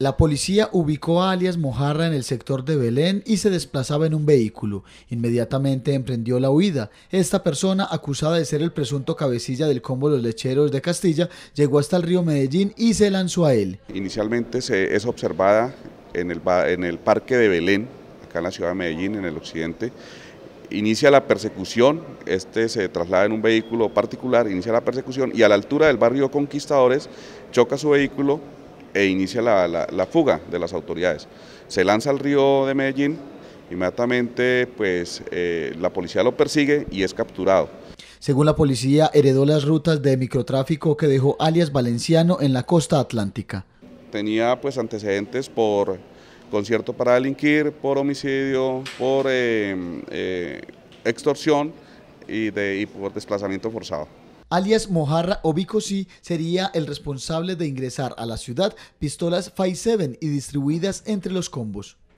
La policía ubicó a alias Mojarra en el sector de Belén y se desplazaba en un vehículo. Inmediatamente emprendió la huida. Esta persona, acusada de ser el presunto cabecilla del combo Los Lecheros de Castilla, llegó hasta el río Medellín y se lanzó a él. Inicialmente se es observada en el, en el parque de Belén, acá en la ciudad de Medellín, en el occidente. Inicia la persecución, este se traslada en un vehículo particular, inicia la persecución y a la altura del barrio Conquistadores choca su vehículo e inicia la, fuga de las autoridades. Se lanza al río de Medellín, inmediatamente pues eh, la policía lo persigue y es capturado. Según la policía, heredó las rutas de microtráfico que dejó alias Valenciano en la costa atlántica. Tenía pues antecedentes por concierto para delinquir, por homicidio, por eh, eh, extorsión y, de, y por desplazamiento forzado alias Mojarra o sería el responsable de ingresar a la ciudad pistolas five 7 y distribuidas entre los combos.